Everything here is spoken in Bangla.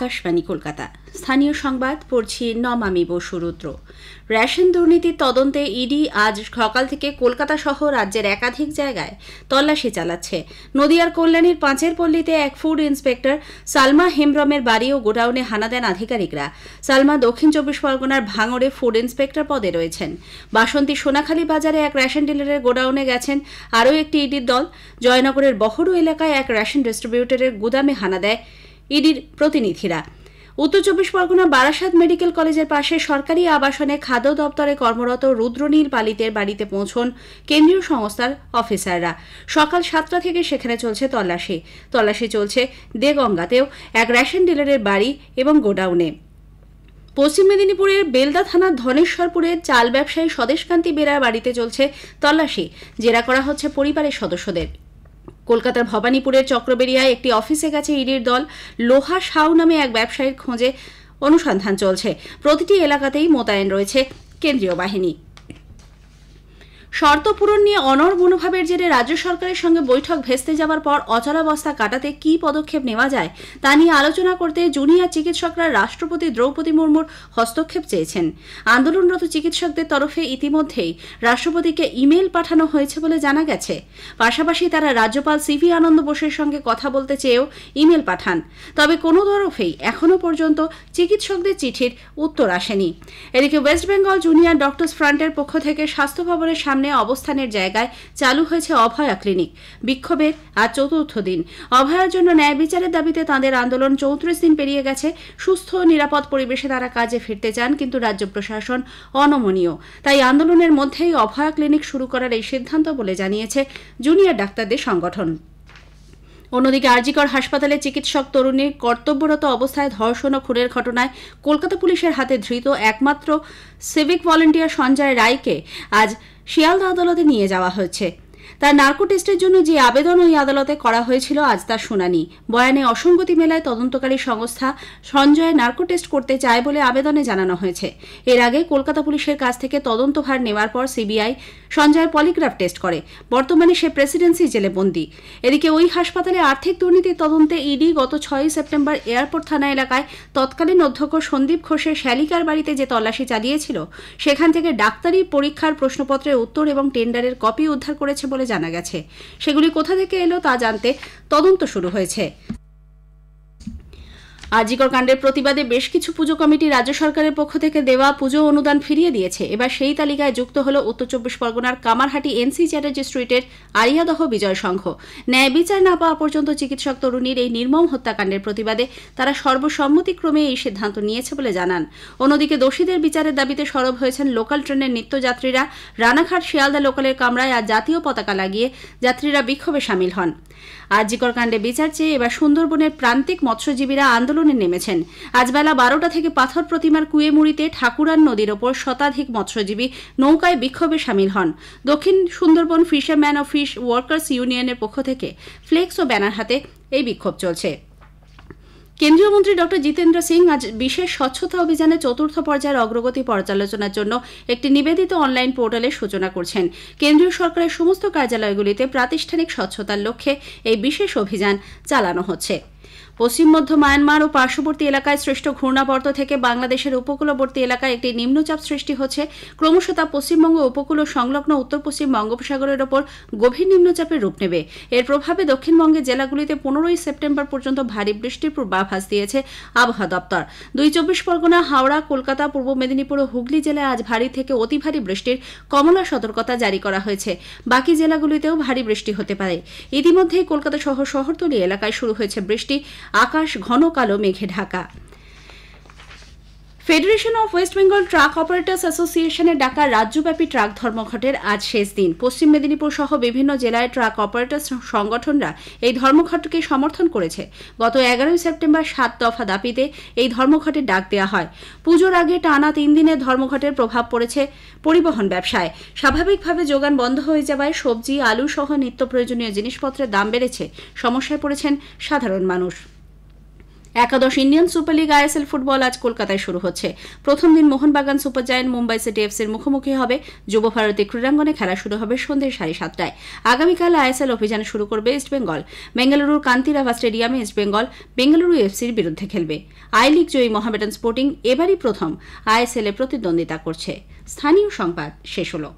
আকাশবাণী কলকাতা স্থানীয় সংবাদ পড়ছি নমামি বসুরুদ্র রেশন দুর্নীতির তদন্তে ইডি আজ সকাল থেকে কলকাতা সহ রাজ্যের একাধিক জায়গায় তল্লাশি চালাচ্ছে নদিয়ার কল্যাণীর পাঁচের পল্লীতে এক ফুড ইন্সপেক্টর সালমা হেমব্রমের বাড়ি ও গোডাউনে হানা দেন আধিকারিকরা সালমা দক্ষিণ চব্বিশ পরগনার ভাঙড়ে ফুড ইন্সপেক্টর পদে রয়েছেন বাসন্তী সোনাখালী বাজারে এক রেশন ডিলারের গোডাউনে গেছেন আরও একটি ইডির দল জয়নগরের বহরু এলাকায় এক রেশন ডিস্ট্রিবিউটরের গুদামে হানা দেয় ইডির প্রতিনিধিরা উত্তর চব্বিশ পরগনা বারাসাত মেডিকেল কলেজের পাশে সরকারি আবাসনে খাদ্য দপ্তরে কর্মরত রুদ্রনীল পালিতের বাড়িতে পৌঁছন কেন্দ্রীয় সংস্থার অফিসাররা সকাল সাতটা থেকে সেখানে চলছে তল্লাশি তল্লাশি চলছে দেগঙ্গাতেও এক রেশন ডিলারের বাড়ি এবং গোডাউনে পশ্চিম মেদিনীপুরের বেলদা থানার ধনেশ্বরপুরে চাল ব্যবসায়ী স্বদেশকান্তি বেরার বাড়িতে চলছে তল্লাশি জেরা করা হচ্ছে পরিবারের সদস্যদের কলকাতার ভবানীপুরের চক্রবেরিয়ায় একটি অফিসে গেছে ইডির দল লোহা সাউ নামে এক ব্যবসায়ীর খোঁজে অনুসন্ধান চলছে প্রতিটি এলাকাতেই মোতায়েন রয়েছে কেন্দ্রীয় বাহিনী শর্ত পূরণ নিয়ে অনর মনোভাবের জেরে রাজ্য সরকারের সঙ্গে বৈঠক ভেস্তে যাওয়ার পর অচলাবস্থা কাটাতে কী পদক্ষেপ নেওয়া যায় তা নিয়ে আলোচনা করতে জুনিয়র চিকিৎসকরা রাষ্ট্রপতি দ্রৌপদী মুর্মুর হস্তক্ষেপ চেয়েছেন আন্দোলনরত চিকিৎসকদের তরফে ইতিমধ্যেই রাষ্ট্রপতিকে ইমেল পাঠানো হয়েছে বলে জানা গেছে পাশাপাশি তারা রাজ্যপাল সিভি আনন্দ বোসের সঙ্গে কথা বলতে চেয়েও ইমেল পাঠান তবে কোনো তরফেই এখনও পর্যন্ত চিকিৎসকদের চিঠির উত্তর আসেনি এদিকে ওয়েস্ট বেঙ্গল জুনিয়র ডক্টর ফ্রন্টের পক্ষ থেকে স্বাস্থ্য ভবনের সামনে সামনে অবস্থানের জায়গায় চালু হয়েছে অভয়া ক্লিনিক বিক্ষোভের আজ চতুর্থ দিন অভয়ার জন্য ন্যায় বিচারের দাবিতে তাঁদের আন্দোলন চৌত্রিশ দিন পেরিয়ে গেছে সুস্থ নিরাপদ পরিবেশে তারা কাজে ফিরতে চান কিন্তু রাজ্য প্রশাসন অনমনীয় তাই আন্দোলনের মধ্যেই অভয়া ক্লিনিক শুরু করার এই সিদ্ধান্ত বলে জানিয়েছে জুনিয়র ডাক্তারদের সংগঠন অন্যদিকে আরজিকর হাসপাতালে চিকিৎসক তরুণীর কর্তব্যরত অবস্থায় ধর্ষণ ও খুনের ঘটনায় কলকাতা পুলিশের হাতে ধৃত একমাত্র সিভিক ভলেন্টিয়ার সঞ্জয় রায়কে আজ শিয়ালদা আদালতে নিয়ে যাওয়া হয়েছে তার নার্কো টেস্টের জন্য যে আবেদন ওই আদালতে করা হয়েছিল আজ তার শুনানি বয়ানে অসঙ্গতি মেলায় তদন্তকারী সংস্থা সঞ্জয় নার্কো টেস্ট করতে চায় বলে আবেদনে জানানো হয়েছে এর আগে কলকাতা পুলিশের কাছ থেকে তদন্তভার নেওয়ার পর সিবিআই সঞ্জয়ের পলিগ্রাফ টেস্ট করে বর্তমানে সে প্রেসিডেন্সি জেলে বন্দী এদিকে ওই হাসপাতালে আর্থিক দুর্নীতির তদন্তে ইডি গত ছয়ই সেপ্টেম্বর এয়ারপোর্ট থানা এলাকায় তৎকালীন অধ্যক্ষ সন্দীপ ঘোষের শ্যালিকার বাড়িতে যে তল্লাশি চালিয়েছিল সেখান থেকে ডাক্তারি পরীক্ষার প্রশ্নপত্রের উত্তর এবং টেন্ডারের কপি উদ্ধার করেছে বলে বলে জানা গেছে সেগুলি কোথা থেকে এলো তা জানতে তদন্ত শুরু হয়েছে আজিকর কাণ্ডের প্রতিবাদে বেশ কিছু পুজো কমিটি রাজ্য সরকারের পক্ষ থেকে দেওয়া পুজো অনুদান ফিরিয়ে দিয়েছে এবার সেই তালিকায় যুক্ত হল উত্তর চব্বিশ পরগনার কামারহাটি এনসি চ্যাটার্জি স্ট্রিটের আরিয়াদহ বিজয় সংঘ ন্যায় বিচার না পাওয়া পর্যন্ত চিকিৎসক তরুণীর এই নির্মম হত্যাকাণ্ডের প্রতিবাদে তারা সর্বসম্মতিক্রমে এই সিদ্ধান্ত নিয়েছে বলে জানান অন্যদিকে দোষীদের বিচারের দাবিতে সরব হয়েছেন লোকাল ট্রেনের নিত্যযাত্রীরা রানাঘাট শিয়ালদা লোকালের কামরায় আজ জাতীয় পতাকা লাগিয়ে যাত্রীরা বিক্ষোভে সামিল হন আরজিকর কাণ্ডে বিচার চেয়ে এবার সুন্দরবনের প্রান্তিক মৎস্যজীবীরা আন্দোলন আন্দোলনে নেমেছেন আজ বেলা বারোটা থেকে পাথর প্রতিমার কুয়েমুড়িতে ঠাকুরান নদীর ওপর শতাধিক মৎস্যজীবী নৌকায় বিক্ষোভে সামিল হন দক্ষিণ সুন্দরবন ফিশারম্যান ও ফিশ ওয়ার্কার্স ইউনিয়নের পক্ষ থেকে ফ্লেক্স ও ব্যানার হাতে এই বিক্ষোভ চলছে কেন্দ্রীয় মন্ত্রী ড জিতেন্দ্র সিং আজ বিশেষ স্বচ্ছতা অভিযানে চতুর্থ পর্যায়ের অগ্রগতি পর্যালোচনার জন্য একটি নিবেদিত অনলাইন পোর্টালের সূচনা করছেন কেন্দ্রীয় সরকারের সমস্ত কার্যালয়গুলিতে প্রাতিষ্ঠানিক স্বচ্ছতার লক্ষ্যে এই বিশেষ অভিযান চালানো হচ্ছে পশ্চিম মধ্য মায়ানমার ও পার্শ্ববর্তী এলাকায় সৃষ্ট ঘূর্ণাবর্ত থেকে বাংলাদেশের উপকূলবর্তী এলাকায় একটি নিম্নচাপ সৃষ্টি হচ্ছে ক্রমশ তা পশ্চিমবঙ্গ উপকূল ও সংলগ্ন উত্তর পশ্চিম বঙ্গোপসাগরের ওপর গভীর নিম্নচাপের রূপ নেবে এর প্রভাবে দক্ষিণবঙ্গের জেলাগুলিতে পনেরোই সেপ্টেম্বর পর্যন্ত ভারী বৃষ্টির পূর্বাভাস দিয়েছে আবহাওয়া দপ্তর দুই চব্বিশ পরগনা হাওড়া কলকাতা পূর্ব মেদিনীপুর ও হুগলি জেলায় আজ ভারী থেকে অতি ভারী বৃষ্টির কমলা সতর্কতা জারি করা হয়েছে বাকি জেলাগুলিতেও ভারী বৃষ্টি হতে পারে ইতিমধ্যেই কলকাতা সহ শহরতলি এলাকায় শুরু হয়েছে বৃষ্টি আকাশ ঘন কালো মেঘে ঢাকা federation of West Bengal truck operators অ্যাসোসিয়েশনের ডাকা রাজ্যব্যাপী ট্রাক ধর্মঘটের আজ শেষ দিন পশ্চিম মেদিনীপুর সহ বিভিন্ন জেলায় ট্রাক অপারেটার্স সংগঠনরা এই ধর্মঘটকে সমর্থন করেছে গত এগারোই সেপ্টেম্বর সাত দফা দাপিতে এই ধর্মঘটের ডাক দেওয়া হয় পুজোর আগে টানা তিন দিনের ধর্মঘটের প্রভাব পড়েছে পরিবহন ব্যবসায় স্বাভাবিকভাবে যোগান বন্ধ হয়ে যাওয়ায় সবজি আলু সহ নিত্য প্রয়োজনীয় জিনিসপত্রের দাম বেড়েছে সমস্যায় পড়েছেন সাধারণ মানুষ একাদশ Indian super league ISL football আজ কলকাতায় শুরু হচ্ছে প্রথম দিন Mohun Bagan super giant Mumbai city এফসির মুখোমুখি হবে যুব ভারতী ক্রীড়াঙ্গনে খেলা শুরু হবে সন্ধে সাড়ে সাতটায় আগামীকাল আইএসএল অভিযান শুরু করবে ইস্টবেঙ্গল বেঙ্গালুরুর কান্তিরাভা স্টেডিয়ামে ইস্টবেঙ্গল বেঙ্গালুরু এফসির বিরুদ্ধে খেলবে আই লিগ জয়ী মোহামেডান স্পোর্টিং এবারই প্রথম আইএসএল এ প্রতিদ্বন্দ্বিতা করছে স্থানীয় সংবাদ শেষ হলো